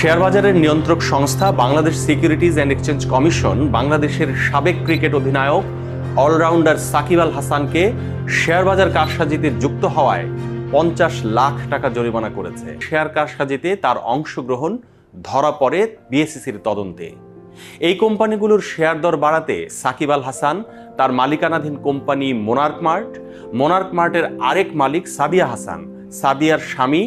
শেয়ারবাজারের নিয়ন্ত্রক সংস্থা Bangladesh securities and exchange commission বাংলাদেশের সাবেক ক্রিকেট অধিনায়ক অলরাউন্ডার সাকিব আল হাসানকে শেয়ারবাজার কারসাজিতে যুক্ত হওয়ায় পঞ্চাশ লাখ টাকা জরিমানা করেছে শেয়ার কারসাজিতে তার অংশগ্রহণ ধরা পড়ে বিএসিসির তদন্তে এই কোম্পানিগুলোর শেয়ার দর বাড়াতে সাকিব আল হাসান তার মালিকানাধীন কোম্পানি মোনার্ক মার্ট মোনার্ক মার্টের আরেক মালিক সাবিয়া হাসান সাবিয়ার স্বামী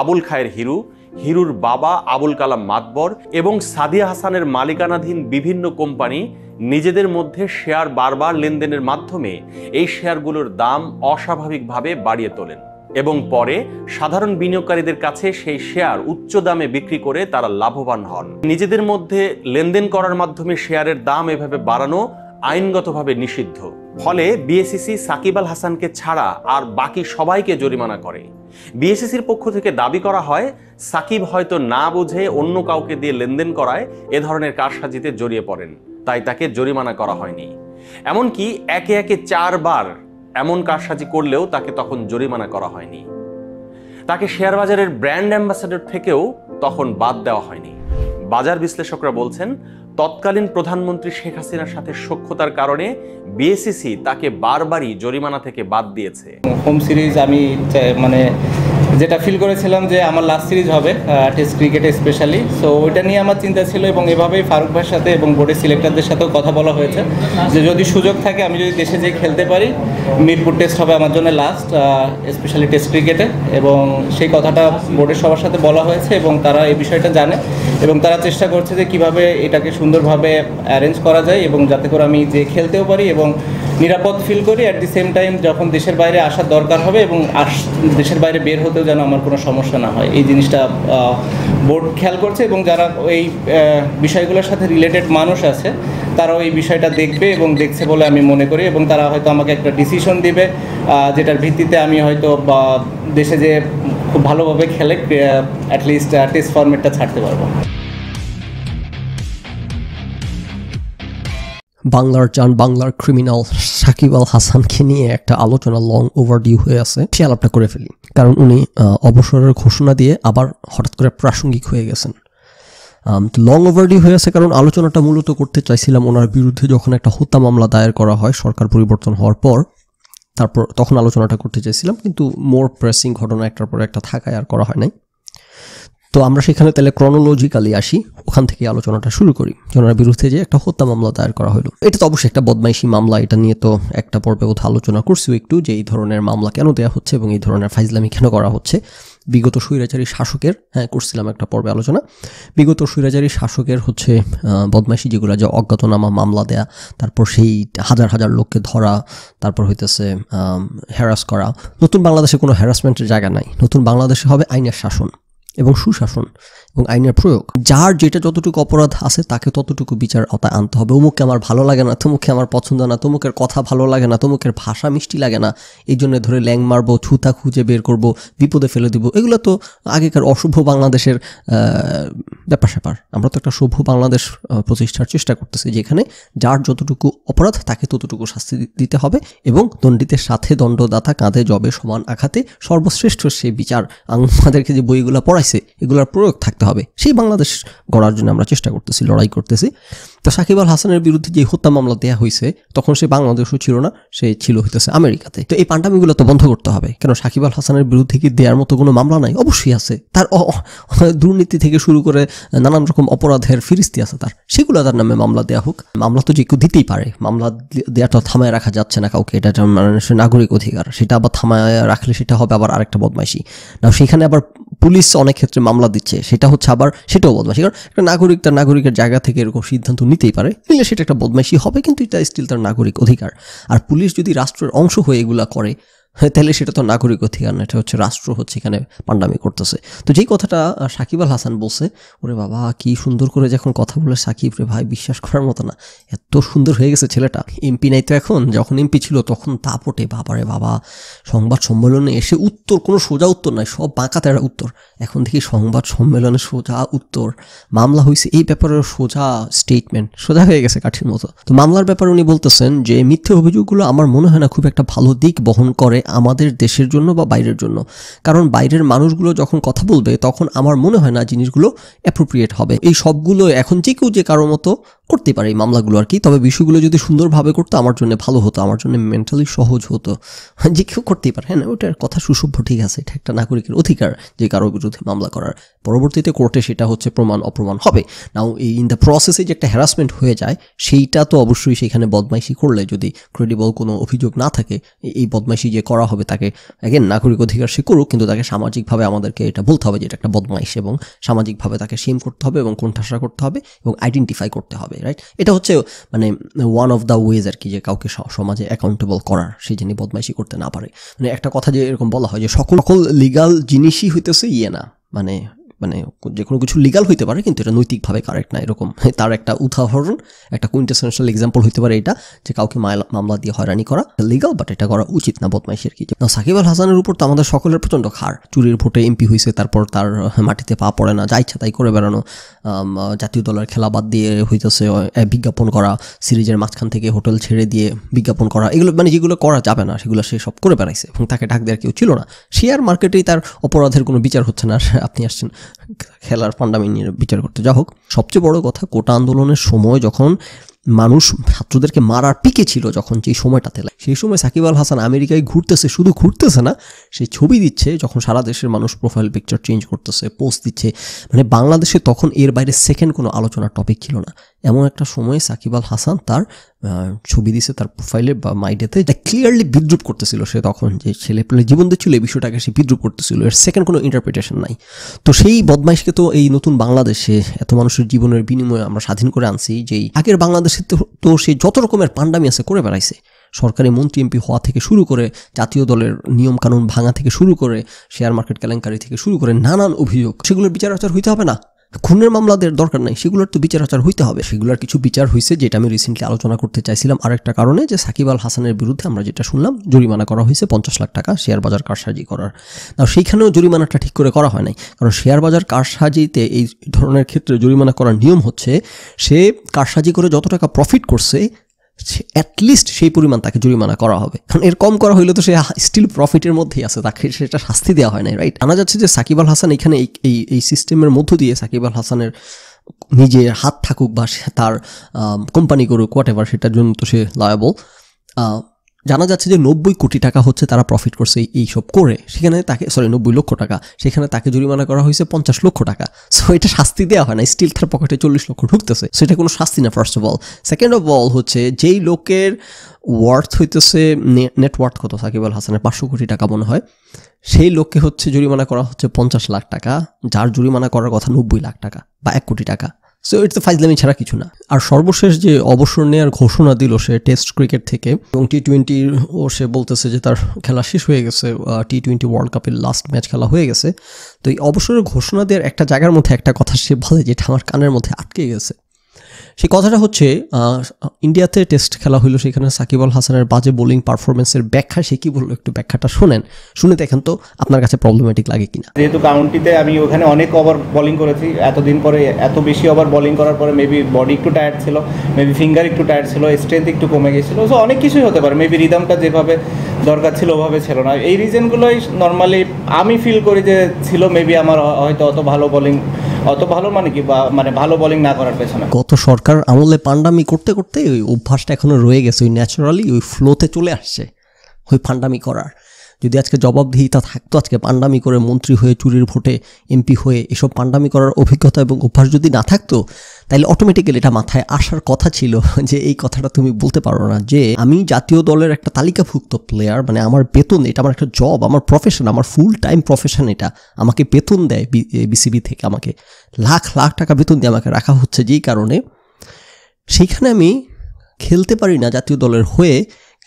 আবুল খায়ের হিরু হিরুর বাবা আবুল কালাম মাতবর এবং সাদিয়া হাসানের মালিকানাধীন বিভিন্ন কোম্পানি নিজেদের মধ্যে শেয়ার বারবার লেনদেনের মাধ্যমে এই শেয়ারগুলোর দাম অস্বাভাবিকভাবে বাড়িয়ে তোলেন এবং পরে সাধারণ বিনিয়োগকারীদের কাছে সেই শেয়ার উচ্চ দামে বিক্রি করে তারা লাভবান হন নিজেদের মধ্যে লেনদেন করার মাধ্যমে শেয়ারের দাম এভাবে বাড়ানো আইনগতভাবে নিষিদ্ধ ফলে বিএসিসি সাকিব আল হাসানকে ছাড়া আর বাকি সবাইকে জরিমানা করে বিএসিসির পক্ষ থেকে দাবি করা হয় সাকিব হয়তো না বুঝে অন্য কাউকে দিয়ে লেনদেন করায় এ ধরনের কারসাজিতে জড়িয়ে পড়েন তাই তাকে জরিমানা করা হয়নি এমনকি একে একে চারবার এমন কারসাজি করলেও তাকে তখন জরিমানা করা হয়নি তাকে শেয়ার বাজারের ব্র্যান্ড অ্যাম্বাসাডর থেকেও তখন বাদ দেওয়া হয়নি বাজার বিশ্লেষকরা বলছেন তৎকালীন প্রধানমন্ত্রী শেখ হাসিনার সাথে সক্ষতার কারণে বিএসিসি তাকে বারবারই জরিমানা থেকে বাদ দিয়েছে হোম সিরিজ আমি মানে যেটা ফিল করেছিলাম যে আমার লাস্ট সিরিজ হবে টেস্ট ক্রিকেটে স্পেশালি সো ওইটা নিয়ে আমার চিন্তা ছিল এবং এভাবেই ফারুক ভাইয়ের সাথে এবং বোর্ডের সিলেক্টরদের সাথেও কথা বলা হয়েছে যে যদি সুযোগ থাকে আমি যদি দেশে যেয়ে খেলতে পারি মিরপুর টেস্ট হবে আমার জন্য লাস্ট স্পেশালি টেস্ট ক্রিকেটে এবং সেই কথাটা বোর্ডের সবার সাথে বলা হয়েছে এবং তারা এই বিষয়টা জানে এবং তারা চেষ্টা করছে যে কিভাবে এটাকে সুন্দরভাবে অ্যারেঞ্জ করা যায় এবং যাতে করে আমি যে খেলতেও পারি এবং নিরাপদ ফিল করি অ্যাট দি সেম টাইম যখন দেশের বাইরে আসার দরকার হবে এবং আস দেশের বাইরে বের হতেও যেন আমার কোনো সমস্যা না হয় এই জিনিসটা বোর্ড খেয়াল করছে এবং যারা এই বিষয়গুলোর সাথে রিলেটেড মানুষ আছে তারাও এই বিষয়টা দেখবে এবং দেখছে বলে আমি মনে করি এবং তারা হয়তো আমাকে একটা ডিসিশন দিবে যেটার ভিত্তিতে আমি হয়তো বা দেশে যে খুব ভালোভাবে খেলে অ্যাটলিস্ট টেস্ট ফর্মেটটা ছাড়তে পারবো বাংলার চান বাংলার ক্রিমিনাল সাকিব আল হাসানকে নিয়ে একটা আলোচনা লং ওভার ডিউ হয়ে আছে সে আলাপটা করে ফেলি কারণ উনি অবসরের ঘোষণা দিয়ে আবার হঠাৎ করে প্রাসঙ্গিক হয়ে গেছেন লং ওভার ডিউ হয়ে আছে কারণ আলোচনাটা মূলত করতে চাইছিলাম ওনার বিরুদ্ধে যখন একটা হত্যা মামলা দায়ের করা হয় সরকার পরিবর্তন হওয়ার পর তারপর তখন আলোচনাটা করতে চাইছিলাম কিন্তু মোর প্রেসিং ঘটনা একটার পর একটা থাকায় আর করা হয় নাই তো আমরা সেখানে তাহলে ক্রনোলজিক্যালি আসি ওখান থেকে আলোচনাটা শুরু করি জনার বিরুদ্ধে যে একটা হত্যা মামলা দায়ের করা হলো এটা তো অবশ্যই একটা বদমাইশি মামলা এটা নিয়ে তো একটা পর্বে কোথাও আলোচনা করছি একটু যে এই ধরনের মামলা কেন দেওয়া হচ্ছে এবং এই ধরনের ফাইজলামি কেন করা হচ্ছে বিগত স্বৈরাচারী শাসকের হ্যাঁ করছিলাম একটা পর্বে আলোচনা বিগত স্বৈরাচারী শাসকের হচ্ছে বদমাইশি যেগুলো যে অজ্ঞাতনামা মামলা দেয়া তারপর সেই হাজার হাজার লোককে ধরা তারপর হইতেছে হ্যারাস করা নতুন বাংলাদেশে কোনো হ্যারাসমেন্টের জায়গা নাই নতুন বাংলাদেশে হবে আইনের শাসন এবং সুশাসন এবং আইনের প্রয়োগ যার যেটা যতটুকু অপরাধ আছে তাকে ততটুকু বিচার আওতায় আনতে হবে অমুককে আমার ভালো লাগে না তমুককে আমার পছন্দ না তমুকের কথা ভালো লাগে না তমুকের ভাষা মিষ্টি লাগে না এই জন্য ধরে ল্যাং মারবো ছুতা খুঁজে বের করব বিপদে ফেলে দিব এগুলো তো আগেকার অশুভ বাংলাদেশের ব্যাপার স্যাপার আমরা তো একটা শুভ বাংলাদেশ প্রতিষ্ঠার চেষ্টা করতেছি যেখানে যার যতটুকু অপরাধ তাকে ততটুকু শাস্তি দিতে হবে এবং দণ্ডিতের সাথে দণ্ডদাতা কাঁধে জবে সমান আঘাতে সর্বশ্রেষ্ঠ সে বিচার আমাদেরকে যে বইগুলো পড়াইছে এগুলোর প্রয়োগ থাকতে থাকতে হবে সেই বাংলাদেশ গড়ার জন্য আমরা চেষ্টা করতেছি লড়াই করতেছি তো সাকিব আল হাসানের বিরুদ্ধে যে হত্যা মামলা দেওয়া হয়েছে তখন সে বাংলাদেশও ছিল না সে ছিল হইতেছে আমেরিকাতে তো এই পান্ডামিগুলো তো বন্ধ করতে হবে কেন সাকিব আল হাসানের বিরুদ্ধে কি দেওয়ার মতো কোনো মামলা নাই অবশ্যই আছে তার দুর্নীতি থেকে শুরু করে নানান রকম অপরাধের ফিরিস্তি আছে তার সেগুলো তার নামে মামলা দেওয়া হোক মামলা তো যে কেউ দিতেই পারে মামলা দেওয়া তো থামায় রাখা যাচ্ছে না কাউকে এটা মানুষের নাগরিক অধিকার সেটা আবার থামায় রাখলে সেটা হবে আবার আরেকটা বদমাইশি না সেখানে আবার পুলিশ অনেক ক্ষেত্রে মামলা দিচ্ছে সেটা হচ্ছে আবার সেটাও বদমাশি কারণ একটা নাগরিক তার নাগরিকের জায়গা থেকে এরকম সিদ্ধান্ত নিতেই পারে নিলে সেটা একটা বদমাইশি হবে কিন্তু এটা স্টিল তার নাগরিক অধিকার আর পুলিশ যদি রাষ্ট্রের অংশ হয়ে এগুলা করে হ্যাঁ, তাহলে সেটা তো নাগরিক অধিকার না এটা হচ্ছে রাষ্ট্র হচ্ছে এখানে পান্ডামি করতেছে তো যেই কথাটা সাকিব আল হাসান বলছে ওরে বাবা কি সুন্দর করে যখন কথা বলে সাকিব রে ভাই বিশ্বাস করার মতো না এত সুন্দর হয়ে গেছে ছেলেটা এমপি নাই তো এখন যখন এমপি ছিল তখন তা বাবারে বাবা সংবাদ সম্মেলনে এসে উত্তর কোনো সোজা উত্তর নাই সব বাঁকাতে একটা উত্তর এখন দেখি সংবাদ সম্মেলনে সোজা উত্তর মামলা হয়েছে এই ব্যাপারে সোজা স্টেটমেন্ট সোজা হয়ে গেছে কাঠির মতো তো মামলার ব্যাপারে উনি বলতেছেন যে মিথ্যে অভিযোগগুলো আমার মনে হয় না খুব একটা ভালো দিক বহন করে আমাদের দেশের জন্য বা বাইরের জন্য কারণ বাইরের মানুষগুলো যখন কথা বলবে তখন আমার মনে হয় না জিনিসগুলো অ্যাপ্রোপ্রিয়েট হবে এই সবগুলো এখন যে কেউ যে কারো মতো করতে পারে এই মামলাগুলো আর কি তবে বিষয়গুলো যদি সুন্দরভাবে করতো আমার জন্য ভালো হতো আমার জন্য মেন্টালি সহজ হতো হ্যাঁ, যে কেউ করতেই পারে হ্যাঁ ওটার কথা সুসভ্য ঠিক আছে এটা একটা নাগরিকের অধিকার যে কারোর বিরুদ্ধে মামলা করার পরবর্তীতে কোর্টে সেটা হচ্ছে প্রমাণ অপ্রমাণ হবে নাও এই ইন দ্য প্রসেসে যে একটা হ্যারাসমেন্ট হয়ে যায় সেইটা তো অবশ্যই সেখানে বদমাইশি করলে যদি ক্রেডিবল কোনো অভিযোগ না থাকে এই বদমাইশি যে করা হবে তাকে অ্যাগেন নাগরিক অধিকার সে করুক কিন্তু তাকে সামাজিকভাবে আমাদেরকে এটা বলতে হবে যে এটা একটা বদমাইশ এবং সামাজিকভাবে তাকে সেম করতে হবে এবং কোন ঠাসা করতে হবে এবং আইডেন্টিফাই করতে হবে রাইট এটা হচ্ছে মানে ওয়ান অফ দ্য ওয়েজ আর কি যে কাউকে সমাজে অ্যাকাউন্টেবল করার সেই জিনিস বদমাইশি করতে না পারে মানে একটা কথা যে এরকম বলা হয় যে সকল সকল লিগাল জিনিসই হইতেছে ইয়ে না মানে মানে যে কোনো কিছু লিগাল হইতে পারে কিন্তু এটা নৈতিকভাবে কারেক্ট না এরকম তার একটা উদাহরণ একটা কুইন্টেসেন্সিয়াল এক্সাম্পল হইতে পারে এটা যে কাউকে মামলা দিয়ে হয়রানি করা লিগাল বাট এটা করা উচিত না বদমাইশের কি সাকিব আল হাসানের উপর তো আমাদের সকলের প্রচণ্ড খার চুরির ভোটে এমপি হয়েছে তারপর তার মাটিতে পা পড়ে না যা ইচ্ছা তাই করে বেড়ানো জাতীয় দলের খেলা বাদ দিয়ে হইতেছে বিজ্ঞাপন করা সিরিজের মাঝখান থেকে হোটেল ছেড়ে দিয়ে বিজ্ঞাপন করা এগুলো মানে যেগুলো করা যাবে না সেগুলো সে সব করে বেড়াইছে এবং তাকে ডাক দেওয়ার কেউ ছিল না শেয়ার মার্কেটেই তার অপরাধের কোনো বিচার হচ্ছে না আপনি আসছেন খেলার ফান্ডামেন্ট নিয়ে বিচার করতে যা হোক সবচেয়ে বড় কথা কোটা আন্দোলনের সময় যখন মানুষ ছাত্রদেরকে মারার পিকে ছিল যখন যেই সময়টাতে সেই সময় সাকিব আল হাসান আমেরিকায় ঘুরতেছে শুধু ঘুরতেছে না সে ছবি দিচ্ছে যখন সারা দেশের মানুষ প্রোফাইল পিকচার চেঞ্জ করতেছে পোস্ট দিচ্ছে মানে বাংলাদেশে তখন এর বাইরে সেকেন্ড কোনো আলোচনার টপিক ছিল না এমন একটা সময়ে সাকিব আল হাসান তার ছবি দিছে তার প্রোফাইলে বা মাইডেতে যা ক্লিয়ারলি বিদ্রুপ করতেছিল সে তখন যে ছেলে পেলে জীবন দিচ্ছিল এই বিষয়টাকে সে বিদ্রুপ করতেছিল এর সেকেন্ড কোনো ইন্টারপ্রিটেশন নাই তো সেই বদমাইশকে তো এই নতুন বাংলাদেশে এত মানুষের জীবনের বিনিময়ে আমরা স্বাধীন করে আনছি যেই আগের বাংলাদেশ সে তো সে যত রকমের পাণ্ডামি আছে করে বেড়াইছে সরকারি মন্ত্রী এমপি হওয়া থেকে শুরু করে জাতীয় দলের নিয়ম কানুন ভাঙা থেকে শুরু করে শেয়ার মার্কেট কেলেঙ্কারি থেকে শুরু করে নানান অভিযোগ সেগুলোর বিচার আচার হইতে হবে না খুনের মামলাদের দরকার নাই সেগুলোর তো বিচার আচার হইতে হবে সেগুলোর কিছু বিচার হয়েছে যেটা আমি রিসেন্টলি আলোচনা করতে চাইছিলাম আরেকটা কারণে যে সাকিব আল হাসানের বিরুদ্ধে আমরা যেটা শুনলাম জরিমানা করা হয়েছে পঞ্চাশ লাখ টাকা শেয়ার বাজার কারসাজি করার তাও সেইখানেও জরিমানাটা ঠিক করে করা হয় নাই কারণ শেয়ার বাজার কারসাজিতে এই ধরনের ক্ষেত্রে জরিমানা করার নিয়ম হচ্ছে সে কারসাজি করে যত টাকা প্রফিট করছে অ্যাটলিস্ট সেই পরিমাণ তাকে জরিমানা করা হবে কারণ এর কম করা হইলে তো সে স্টিল প্রফিটের মধ্যেই আছে তাকে সেটা শাস্তি দেওয়া হয় না রাইট আনা যাচ্ছে যে সাকিব আল হাসান এখানে এই এই সিস্টেমের মধ্য দিয়ে সাকিব আল হাসানের নিজের হাত থাকুক বা তার কোম্পানি করুক হোয়াট এভার সেটার জন্য তো সে লয়াবল জানা যাচ্ছে যে নব্বই কোটি টাকা হচ্ছে তারা প্রফিট করছে এই সব করে সেখানে তাকে সরি নব্বই লক্ষ টাকা সেখানে তাকে জরিমানা করা হয়েছে পঞ্চাশ লক্ষ টাকা সো এটা শাস্তি দেওয়া হয় না স্টিল তার পকেটে চল্লিশ লক্ষ ঢুকতেছে সেটা কোনো শাস্তি না first of all second of all হচ্ছে যেই লোকের ওয়ার্থ হইতেছে নেটওয়ার্থ কত সাকিব আল হাসানের পাঁচশো কোটি টাকা মনে হয় সেই লোককে হচ্ছে জরিমানা করা হচ্ছে পঞ্চাশ লাখ টাকা যার জরিমানা করার কথা নব্বই লাখ টাকা বা এক কোটি টাকা সো এটা তো ফাইজলামি ছাড়া কিছু না আর সর্বশেষ যে অবসর নেওয়ার ঘোষণা দিল সে টেস্ট ক্রিকেট থেকে এবং টি টোয়েন্টির ও সে বলতেছে যে তার খেলা শেষ হয়ে গেছে টি টোয়েন্টি ওয়ার্ল্ড কাপের লাস্ট ম্যাচ খেলা হয়ে গেছে তো এই অবসরের ঘোষণা দেওয়ার একটা জায়গার মধ্যে একটা কথা সে বলে যেটা আমার কানের মধ্যে আটকে গেছে সেই কথাটা হচ্ছে ইন্ডিয়াতে টেস্ট খেলা হইলো সেখানে সাকিব আল হাসানের বাজে বোলিং পারফরমেন্সের ব্যাখ্যা সে কি বললো একটু ব্যাখ্যাটা শোনেন শুনে দেখেন তো আপনার কাছে প্রবলেমেটিক লাগে কিনা যেহেতু কাউন্টিতে আমি ওখানে অনেক ওভার বোলিং করেছি এতদিন পরে এত বেশি ওভার বোলিং করার পরে মেবি বডি একটু টায়ার্ড ছিল মেবি ফিঙ্গার একটু টায়ার্ড ছিল স্ট্রেংথ একটু কমে গেছিলো সো অনেক কিছুই হতে পারে মেবি রিদমটা যেভাবে দরকার ছিল ওভাবে ছিল না এই রিজনগুলোই নর্মালি আমি ফিল করি যে ছিল মেবি আমার হয়তো অত ভালো বোলিং অত ভালো মানে কি মানে ভালো বোলিং না করার পেছনে গত সরকার আমলে পান্ডামি করতে করতে ওই অভ্যাসটা এখনো রয়ে গেছে ওই ন্যাচারালি ওই ফ্লোতে চলে আসছে ওই পান্ডামি করার যদি আজকে জবাবদিহিতা থাকতো আজকে পান্ডামি করে মন্ত্রী হয়ে চুরির ভোটে এমপি হয়ে এসব পান্ডামি করার অভিজ্ঞতা এবং অভ্যাস যদি না থাকতো তাইলে অটোমেটিক্যালি এটা মাথায় আসার কথা ছিল যে এই কথাটা তুমি বলতে পারো না যে আমি জাতীয় দলের একটা তালিকাভুক্ত প্লেয়ার মানে আমার বেতন এটা আমার একটা জব আমার প্রফেশন আমার ফুল টাইম প্রফেশন এটা আমাকে বেতন দেয় বিসিবি থেকে আমাকে লাখ লাখ টাকা বেতন দিয়ে আমাকে রাখা হচ্ছে যেই কারণে সেইখানে আমি খেলতে পারি না জাতীয় দলের হয়ে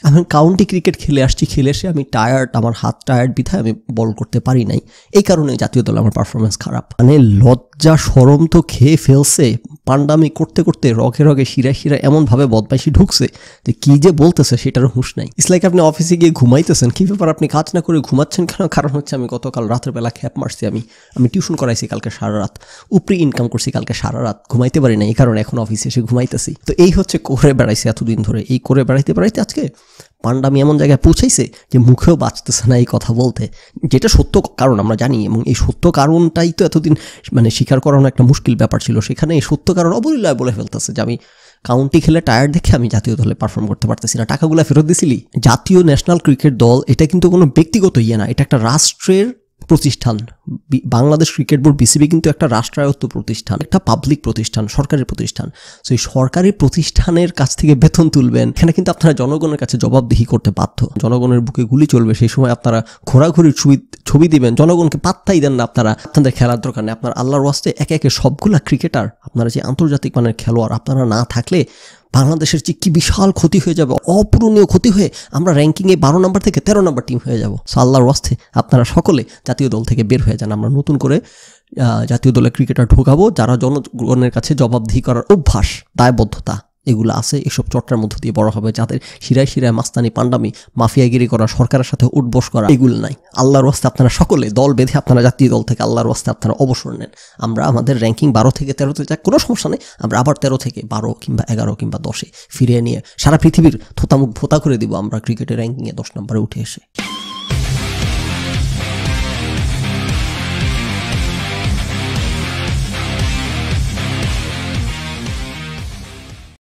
আমি কাউন্টি ক্রিকেট খেলে আসছি খেলে এসে আমি টায়ার্ড আমার হাত টায়ার্ড বিধায় আমি বল করতে পারি নাই এই কারণে জাতীয় দলে আমার পারফরমেন্স খারাপ মানে লজ্জা সরম তো খেয়ে ফেলছে পান্ডামি করতে করতে রগে রগে শিরায় এমন এমনভাবে বদমাইশি ঢুকছে যে কি যে বলতেছে সেটার হুঁশ নাই ইটস লাইক আপনি অফিসে গিয়ে ঘুমাইতেছেন কি ব্যাপার আপনি কাজ না করে ঘুমাচ্ছেন কেন কারণ হচ্ছে আমি গতকাল রাতের বেলা খ্যাপ মারছি আমি আমি টিউশন করাইছি কালকে সারা রাত উপরি ইনকাম করছি কালকে সারা রাত ঘুমাইতে পারি না এই কারণে এখন অফিসে এসে ঘুমাইতেছি তো এই হচ্ছে করে বেড়াইছে এতদিন ধরে এই করে বেড়াইতে বেড়াইতে আজকে আমি এমন জায়গায় পৌঁছাইছে যে মুখেও বাঁচতেছে না এই কথা বলতে যেটা সত্য কারণ আমরা জানি এবং এই সত্য কারণটাই তো এতদিন মানে স্বীকার করানো একটা মুশকিল ব্যাপার ছিল সেখানে এই সত্য কারণ অবলীলায় বলে ফেলতেছে যে আমি কাউন্টি খেলে টায়ার দেখে আমি জাতীয় দলে পারফর্ম করতে পারতেছি না টাকাগুলো ফেরত দিছিলি জাতীয় ন্যাশনাল ক্রিকেট দল এটা কিন্তু কোনো ব্যক্তিগত ইয়ে না এটা একটা রাষ্ট্রের প্রতিষ্ঠান বাংলাদেশ ক্রিকেট বোর্ড বিসিবি কিন্তু একটা রাষ্ট্রায়ত্ত প্রতিষ্ঠান একটা পাবলিক প্রতিষ্ঠান সরকারি প্রতিষ্ঠান তো এই সরকারি প্রতিষ্ঠানের কাছ থেকে বেতন তুলবেন এখানে কিন্তু আপনারা জনগণের কাছে জবাবদিহি করতে বাধ্য জনগণের বুকে গুলি চলবে সেই সময় আপনারা ঘোরাঘুরি ছবি ছবি দিবেন জনগণকে পাত্তাই দেন না আপনারা আপনাদের খেলার দরকার নেই আপনার আল্লাহর ওয়াস্তে একে একে সবগুলা ক্রিকেটার আপনারা যে আন্তর্জাতিক মানের খেলোয়াড় আপনারা না থাকলে বাংলাদেশের যে কী বিশাল ক্ষতি হয়ে যাবে অপূরণীয় ক্ষতি হয়ে আমরা র্যাঙ্কিংয়ে বারো নম্বর থেকে তেরো নম্বর টিম হয়ে যাব সো আল্লাহর ওয়াস্তে আপনারা সকলে জাতীয় দল থেকে বের হয়ে যান আমরা নতুন করে জাতীয় দলে ক্রিকেটার ঢোকাবো যারা জনগণের কাছে জবাবদিহি করার অভ্যাস দায়বদ্ধতা এগুলো আছে এসব চর্চার মধ্য দিয়ে বড় হবে যাদের শিরায় শিরায় মাস্তানি পান্ডামি মাফিয়াগিরি করা সরকারের সাথে উঠবস করা এগুলো নাই আল্লাহর ওয়াস্তে আপনারা সকলে দল বেঁধে আপনারা জাতীয় দল থেকে আল্লাহর ওয়াস্তে আপনারা অবসর নেন আমরা আমাদের র্যাঙ্কিং বারো থেকে তেরোতে যাক কোনো সমস্যা নেই আমরা আবার তেরো থেকে বারো কিংবা এগারো কিংবা দশে ফিরিয়ে নিয়ে সারা পৃথিবীর থোতামুখ ভোতা করে দিব আমরা ক্রিকেটের র্যাঙ্কিংয়ে দশ নম্বরে উঠে এসে